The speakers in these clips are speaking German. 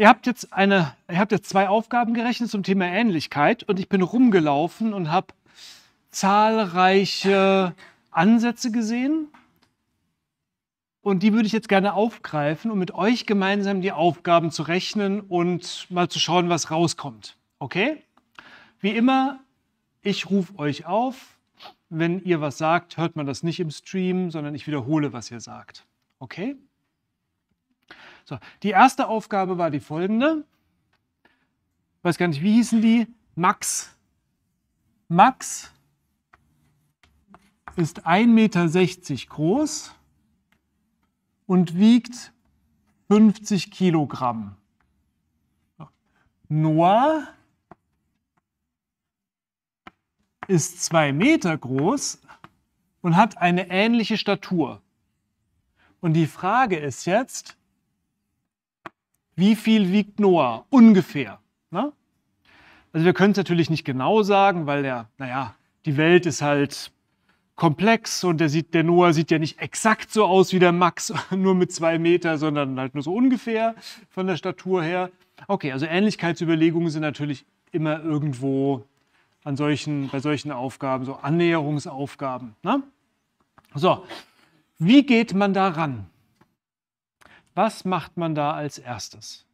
ihr habt jetzt eine, ihr habt jetzt zwei Aufgaben gerechnet zum Thema Ähnlichkeit und ich bin rumgelaufen und habe zahlreiche Ansätze gesehen. Und die würde ich jetzt gerne aufgreifen, um mit euch gemeinsam die Aufgaben zu rechnen und mal zu schauen, was rauskommt. Okay? Wie immer, ich rufe euch auf. Wenn ihr was sagt, hört man das nicht im Stream, sondern ich wiederhole, was ihr sagt. Okay? So, die erste Aufgabe war die folgende. Ich weiß gar nicht, wie hießen die? Max. Max ist 1,60 Meter groß und wiegt 50 Kilogramm. Noah ist 2 Meter groß und hat eine ähnliche Statur. Und die Frage ist jetzt, wie viel wiegt Noah ungefähr? Ne? Also wir können es natürlich nicht genau sagen, weil der, naja, die Welt ist halt komplex und der, sieht, der Noah sieht ja nicht exakt so aus wie der Max, nur mit zwei Meter, sondern halt nur so ungefähr von der Statur her. Okay, also Ähnlichkeitsüberlegungen sind natürlich immer irgendwo an solchen, bei solchen Aufgaben, so Annäherungsaufgaben. Ne? So, wie geht man da ran? Was macht man da als erstes?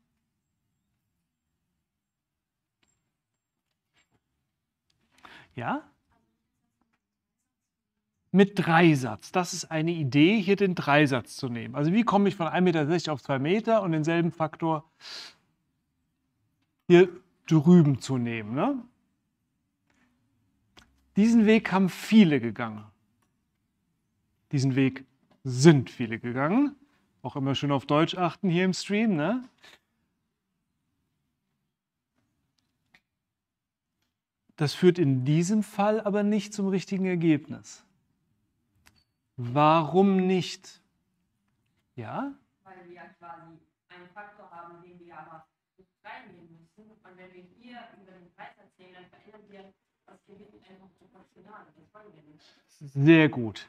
Ja? Mit Dreisatz. Das ist eine Idee, hier den Dreisatz zu nehmen. Also wie komme ich von 1,60 Meter auf 2 Meter und denselben Faktor hier drüben zu nehmen. Ne? Diesen Weg haben viele gegangen. Diesen Weg sind viele gegangen. Auch immer schön auf Deutsch achten hier im Stream, ne? Das führt in diesem Fall aber nicht zum richtigen Ergebnis. Warum nicht? Ja? Weil wir quasi einen Faktor haben, den wir aber nicht reingehen müssen. Und wenn wir hier über den Preis erzählen, dann verändern wir sehr gut.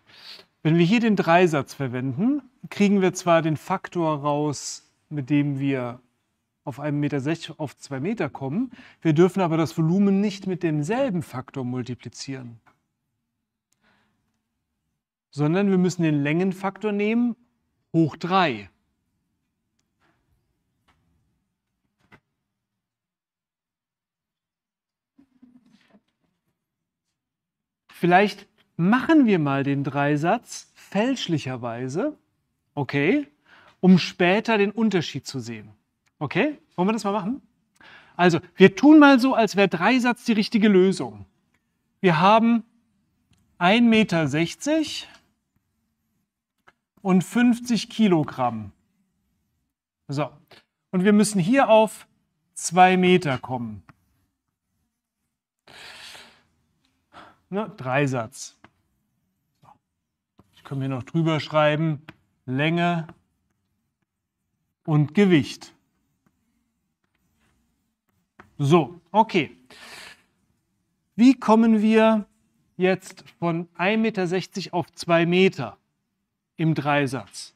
Wenn wir hier den Dreisatz verwenden, kriegen wir zwar den Faktor raus, mit dem wir auf 1,60 Meter auf 2 Meter kommen, wir dürfen aber das Volumen nicht mit demselben Faktor multiplizieren, sondern wir müssen den Längenfaktor nehmen hoch 3. Vielleicht machen wir mal den Dreisatz fälschlicherweise, okay, um später den Unterschied zu sehen. Okay, wollen wir das mal machen? Also, wir tun mal so, als wäre Dreisatz die richtige Lösung. Wir haben 1,60 Meter und 50 Kilogramm. So, und wir müssen hier auf 2 Meter kommen. ne, Dreisatz. Ich kann mir noch drüber schreiben, Länge und Gewicht. So, okay. Wie kommen wir jetzt von 1,60 Meter auf 2 Meter im Dreisatz?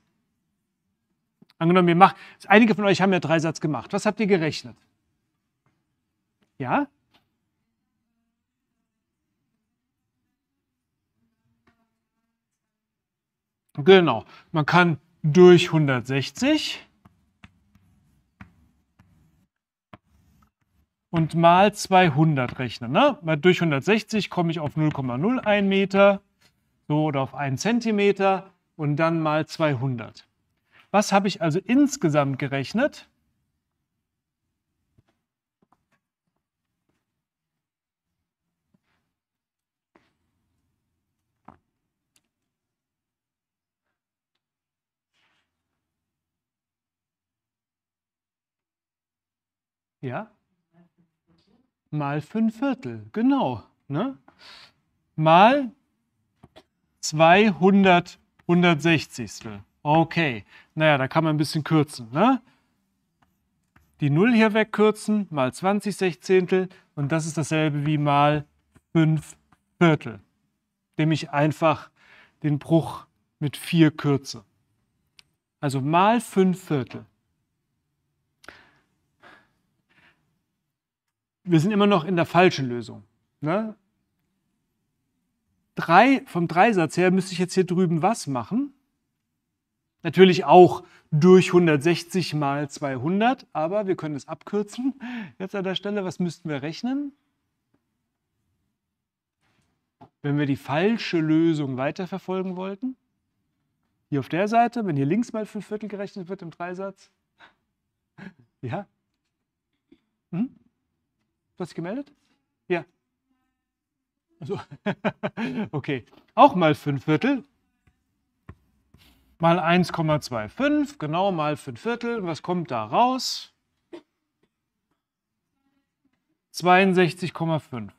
Angenommen, wir machen, einige von euch haben ja Dreisatz gemacht. Was habt ihr gerechnet? Ja? Genau, man kann durch 160 und mal 200 rechnen. Ne? Weil durch 160 komme ich auf 0,01 Meter so, oder auf 1 Zentimeter und dann mal 200. Was habe ich also insgesamt gerechnet? Ja? Mal 5 Viertel, genau. Ne? Mal 200 160. Okay, naja, da kann man ein bisschen kürzen. Ne? Die 0 hier wegkürzen, mal 20 Sechzehntel und das ist dasselbe wie mal 5 Viertel, indem ich einfach den Bruch mit 4 kürze. Also mal 5 Viertel. wir sind immer noch in der falschen Lösung. Ne? Drei, vom Dreisatz her müsste ich jetzt hier drüben was machen? Natürlich auch durch 160 mal 200, aber wir können es abkürzen. Jetzt an der Stelle, was müssten wir rechnen? Wenn wir die falsche Lösung weiterverfolgen wollten, hier auf der Seite, wenn hier links mal 5 Viertel gerechnet wird im Dreisatz, ja, hm? Du hast gemeldet? Ja. Also, okay. Auch mal 5 Viertel. Mal 1,25, genau mal 5 Viertel. Was kommt da raus? 62,5.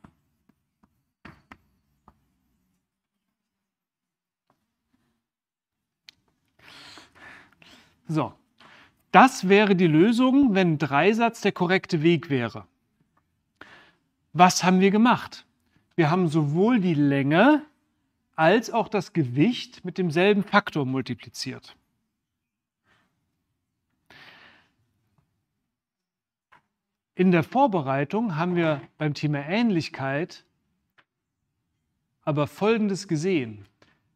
So, das wäre die Lösung, wenn Dreisatz der korrekte Weg wäre. Was haben wir gemacht? Wir haben sowohl die Länge als auch das Gewicht mit demselben Faktor multipliziert. In der Vorbereitung haben wir beim Thema Ähnlichkeit aber Folgendes gesehen.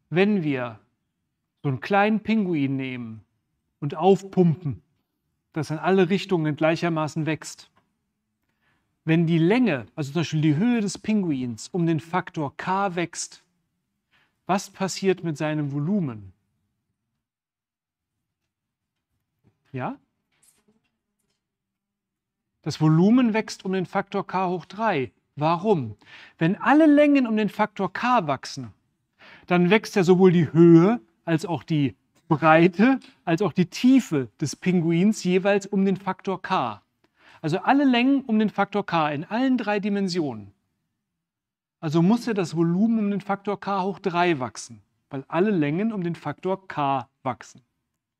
Wenn wir so einen kleinen Pinguin nehmen und aufpumpen, dass in alle Richtungen gleichermaßen wächst, wenn die Länge, also zum Beispiel die Höhe des Pinguins, um den Faktor k wächst, was passiert mit seinem Volumen? Ja? Das Volumen wächst um den Faktor k hoch 3. Warum? Wenn alle Längen um den Faktor k wachsen, dann wächst ja sowohl die Höhe als auch die Breite als auch die Tiefe des Pinguins jeweils um den Faktor k. Also alle Längen um den Faktor k in allen drei Dimensionen. Also muss ja das Volumen um den Faktor k hoch 3 wachsen, weil alle Längen um den Faktor k wachsen.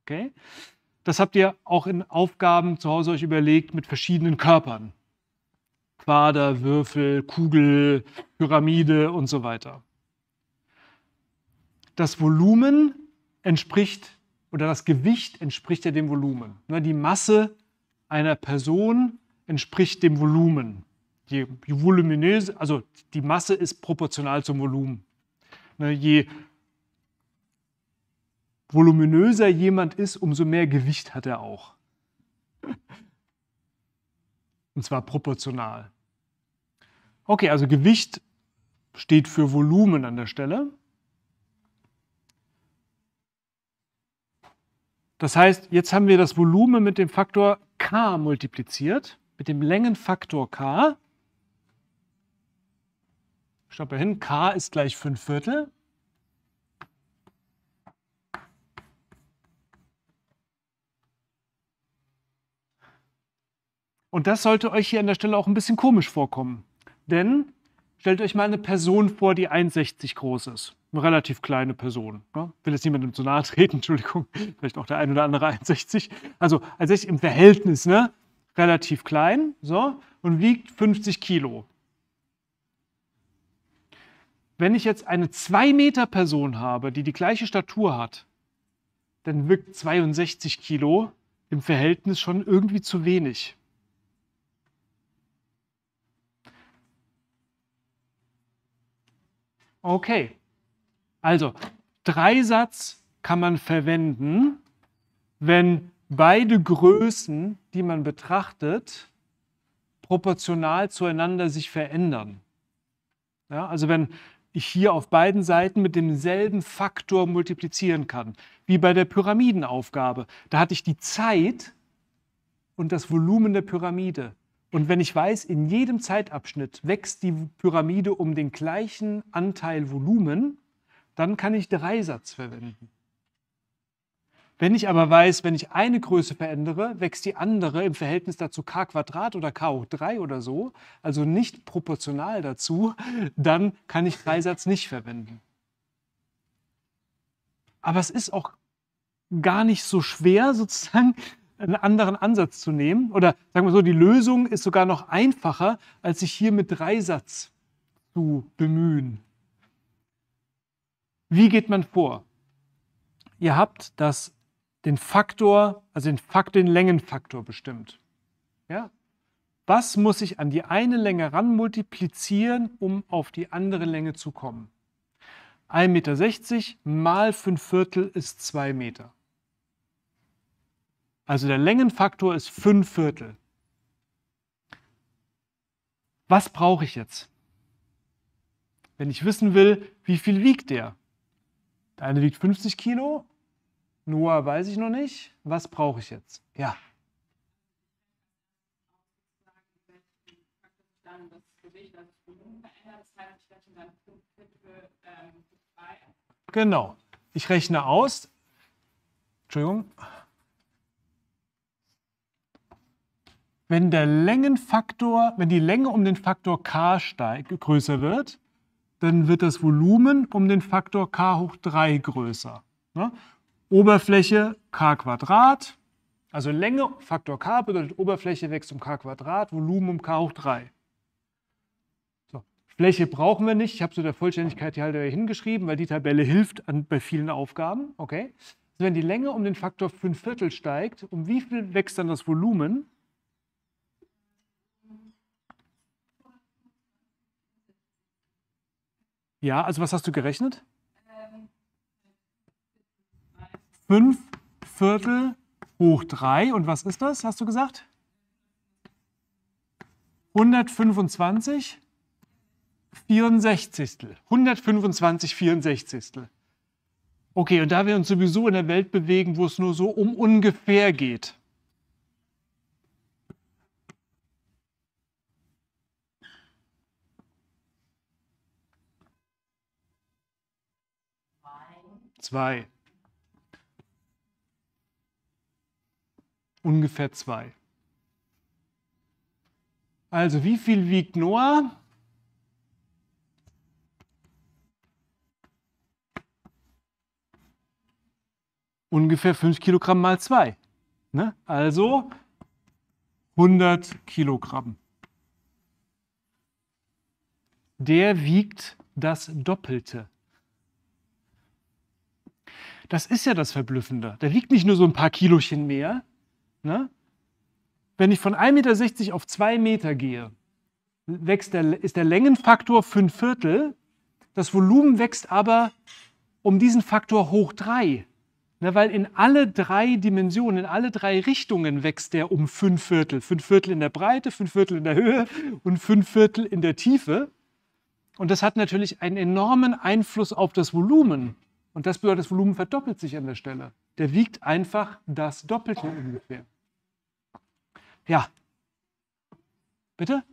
Okay? Das habt ihr auch in Aufgaben zu Hause euch überlegt mit verschiedenen Körpern. Quader, Würfel, Kugel, Pyramide und so weiter. Das Volumen entspricht oder das Gewicht entspricht ja dem Volumen. Ne, die Masse einer Person entspricht dem Volumen. Je voluminöse, also die Masse ist proportional zum Volumen. Ne, je voluminöser jemand ist, umso mehr Gewicht hat er auch. Und zwar proportional. Okay, also Gewicht steht für Volumen an der Stelle. Das heißt, jetzt haben wir das Volumen mit dem Faktor k multipliziert, mit dem Längenfaktor k. Schaut mal hin, k ist gleich 5 Viertel. Und das sollte euch hier an der Stelle auch ein bisschen komisch vorkommen. Denn Stellt euch mal eine Person vor, die 1,60 groß ist. Eine relativ kleine Person. Ne? Will jetzt niemandem zu nahe treten, Entschuldigung. Vielleicht auch der ein oder andere 1,60. Also 1,60 im Verhältnis, ne? Relativ klein, so, und wiegt 50 Kilo. Wenn ich jetzt eine 2-Meter-Person habe, die die gleiche Statur hat, dann wirkt 62 Kilo im Verhältnis schon irgendwie zu wenig. Okay, also Dreisatz kann man verwenden, wenn beide Größen, die man betrachtet, proportional zueinander sich verändern. Ja, also wenn ich hier auf beiden Seiten mit demselben Faktor multiplizieren kann, wie bei der Pyramidenaufgabe. Da hatte ich die Zeit und das Volumen der Pyramide. Und wenn ich weiß, in jedem Zeitabschnitt wächst die Pyramide um den gleichen Anteil Volumen, dann kann ich Dreisatz verwenden. Wenn ich aber weiß, wenn ich eine Größe verändere, wächst die andere im Verhältnis dazu k Quadrat oder k hoch 3 oder so, also nicht proportional dazu, dann kann ich Dreisatz nicht verwenden. Aber es ist auch gar nicht so schwer sozusagen, einen anderen Ansatz zu nehmen. Oder sagen wir so, die Lösung ist sogar noch einfacher, als sich hier mit Dreisatz zu bemühen. Wie geht man vor? Ihr habt das, den Faktor, also den, Faktor, den Längenfaktor bestimmt. Ja? Was muss ich an die eine Länge ran multiplizieren, um auf die andere Länge zu kommen? 1,60 Meter mal 5 Viertel ist 2 Meter. Also der Längenfaktor ist 5 Viertel. Was brauche ich jetzt? Wenn ich wissen will, wie viel wiegt der? Der eine wiegt 50 Kilo, Noah weiß ich noch nicht. Was brauche ich jetzt? Ja. Genau. Ich rechne aus. Entschuldigung. wenn der Längenfaktor, wenn die Länge um den Faktor k steig, größer wird, dann wird das Volumen um den Faktor k hoch 3 größer. Ne? Oberfläche k Quadrat, also Länge Faktor k bedeutet Oberfläche wächst um k Quadrat, Volumen um k hoch 3. So, Fläche brauchen wir nicht, ich habe so der Vollständigkeit hier halbe hingeschrieben, weil die Tabelle hilft an, bei vielen Aufgaben. Okay? Also wenn die Länge um den Faktor 5 Viertel steigt, um wie viel wächst dann das Volumen? Ja, also was hast du gerechnet? Fünf Viertel hoch drei Und was ist das, hast du gesagt? 125 64. 125 64. Okay, und da wir uns sowieso in der Welt bewegen, wo es nur so um ungefähr geht, 2. Ungefähr zwei. Also wie viel wiegt Noah? Ungefähr 5 Kilogramm mal 2. Ne? Also 100 Kilogramm. Der wiegt das Doppelte das ist ja das Verblüffende. Da liegt nicht nur so ein paar Kilochen mehr. Ne? Wenn ich von 1,60 Meter auf 2 Meter gehe, wächst der, ist der Längenfaktor 5 Viertel. Das Volumen wächst aber um diesen Faktor hoch 3. Ne, weil in alle drei Dimensionen, in alle drei Richtungen wächst der um 5 Viertel. 5 Viertel in der Breite, 5 Viertel in der Höhe und 5 Viertel in der Tiefe. Und das hat natürlich einen enormen Einfluss auf das Volumen. Und das bedeutet, das Volumen verdoppelt sich an der Stelle. Der wiegt einfach das Doppelte ungefähr. Ja. Bitte?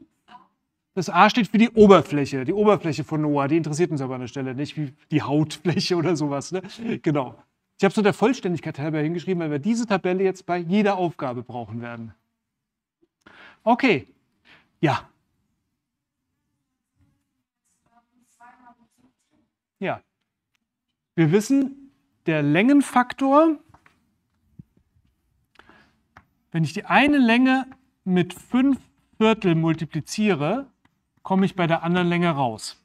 Das A steht für die Oberfläche, die Oberfläche von Noah. Die interessiert uns aber an der Stelle nicht, wie die Hautfläche oder sowas. Ne? Genau. Ich habe es nur der Vollständigkeit halber hingeschrieben, weil wir diese Tabelle jetzt bei jeder Aufgabe brauchen werden. Okay. Ja. Ja. Wir wissen, der Längenfaktor, wenn ich die eine Länge mit 5 Viertel multipliziere, komme ich bei der anderen Länge raus.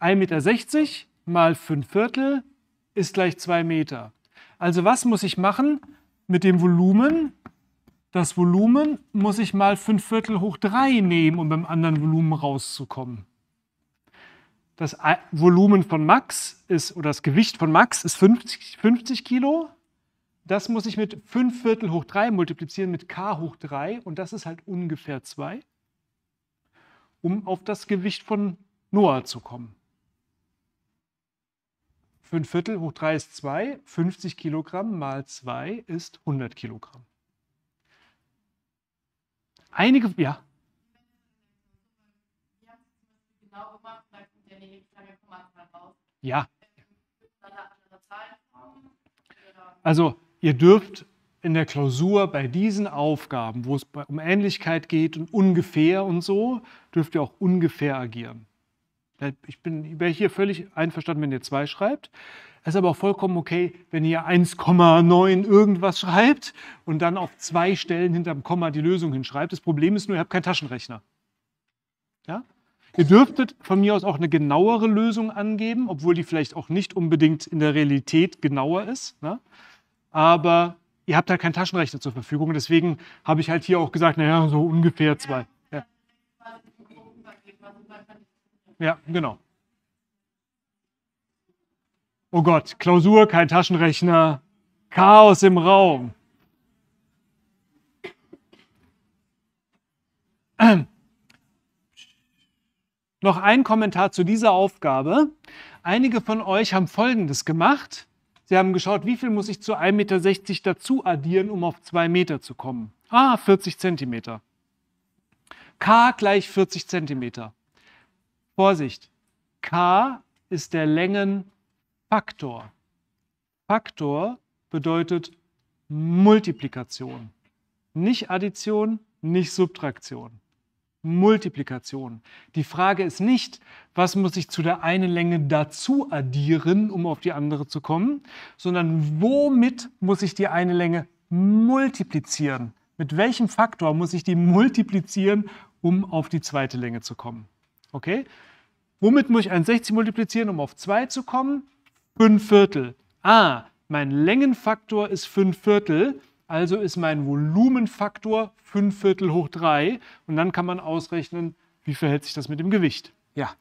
1,60 Meter mal 5 Viertel ist gleich 2 Meter. Also was muss ich machen mit dem Volumen? Das Volumen muss ich mal 5 Viertel hoch 3 nehmen, um beim anderen Volumen rauszukommen das Volumen von Max ist oder das Gewicht von Max ist 50, 50 Kilo. Das muss ich mit 5 Viertel hoch 3 multiplizieren mit k hoch 3 und das ist halt ungefähr 2, um auf das Gewicht von Noah zu kommen. 5 Viertel hoch 3 ist 2, 50 Kilogramm mal 2 ist 100 Kilogramm. Einige, ja, Ja. Also ihr dürft in der Klausur bei diesen Aufgaben, wo es um Ähnlichkeit geht und ungefähr und so, dürft ihr auch ungefähr agieren. Ich bin wäre hier völlig einverstanden, wenn ihr 2 schreibt. Es ist aber auch vollkommen okay, wenn ihr 1,9 irgendwas schreibt und dann auf zwei Stellen hinterm Komma die Lösung hinschreibt. Das Problem ist nur, ihr habt keinen Taschenrechner. Ja? Ihr dürftet von mir aus auch eine genauere Lösung angeben, obwohl die vielleicht auch nicht unbedingt in der Realität genauer ist. Ne? Aber ihr habt halt keinen Taschenrechner zur Verfügung. Deswegen habe ich halt hier auch gesagt, naja, so ungefähr zwei. Ja, ja genau. Oh Gott, Klausur, kein Taschenrechner, Chaos im Raum. Noch ein Kommentar zu dieser Aufgabe. Einige von euch haben Folgendes gemacht. Sie haben geschaut, wie viel muss ich zu 1,60 Meter dazu addieren, um auf 2 Meter zu kommen. Ah, 40 Zentimeter. K gleich 40 Zentimeter. Vorsicht, K ist der Längenfaktor. Faktor bedeutet Multiplikation, nicht Addition, nicht Subtraktion. Multiplikation. Die Frage ist nicht, was muss ich zu der einen Länge dazu addieren, um auf die andere zu kommen, sondern womit muss ich die eine Länge multiplizieren? Mit welchem Faktor muss ich die multiplizieren, um auf die zweite Länge zu kommen? Okay? Womit muss ich 1,60 multiplizieren, um auf 2 zu kommen? 5 Viertel. Ah, mein Längenfaktor ist 5 Viertel. Also ist mein Volumenfaktor 5 Viertel hoch 3. Und dann kann man ausrechnen, wie verhält sich das mit dem Gewicht. Ja.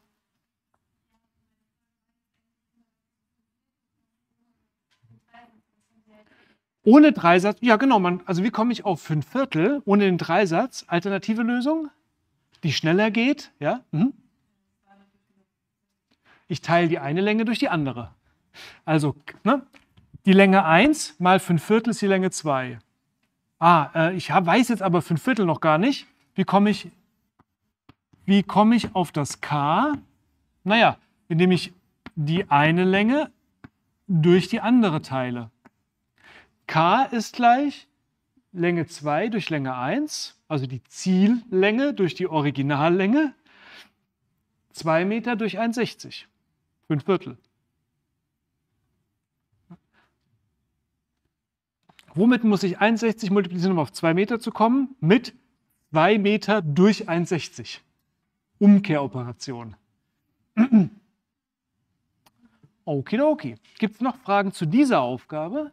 Ohne Dreisatz, ja genau, man, also wie komme ich auf 5 Viertel ohne den Dreisatz? Alternative Lösung, die schneller geht, ja? Mhm. Ich teile die eine Länge durch die andere. Also, ne? die Länge 1 mal 5 Viertel ist die Länge 2. Ah, äh, ich hab, weiß jetzt aber 5 Viertel noch gar nicht. Wie komme ich, wie ich auf das k? Naja, indem ich die eine Länge durch die andere teile. k ist gleich Länge 2 durch Länge 1, also die Ziellänge durch die Originallänge, 2 Meter durch 1,60, 5 Viertel. Womit muss ich 1,60 multiplizieren, um auf 2 Meter zu kommen? Mit 2 Meter durch 1,60. Umkehroperation. Okidoki. Gibt es noch Fragen zu dieser Aufgabe?